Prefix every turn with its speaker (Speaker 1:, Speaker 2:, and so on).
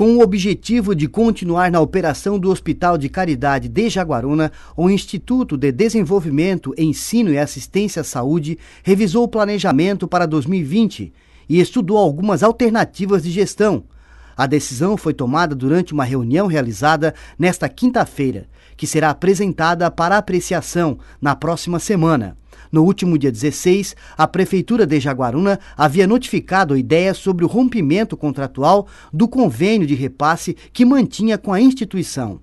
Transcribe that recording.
Speaker 1: Com o objetivo de continuar na operação do Hospital de Caridade de Jaguaruna, o Instituto de Desenvolvimento, Ensino e Assistência à Saúde revisou o planejamento para 2020 e estudou algumas alternativas de gestão a decisão foi tomada durante uma reunião realizada nesta quinta-feira, que será apresentada para apreciação na próxima semana. No último dia 16, a Prefeitura de Jaguaruna havia notificado a ideia sobre o rompimento contratual do convênio de repasse que mantinha com a instituição.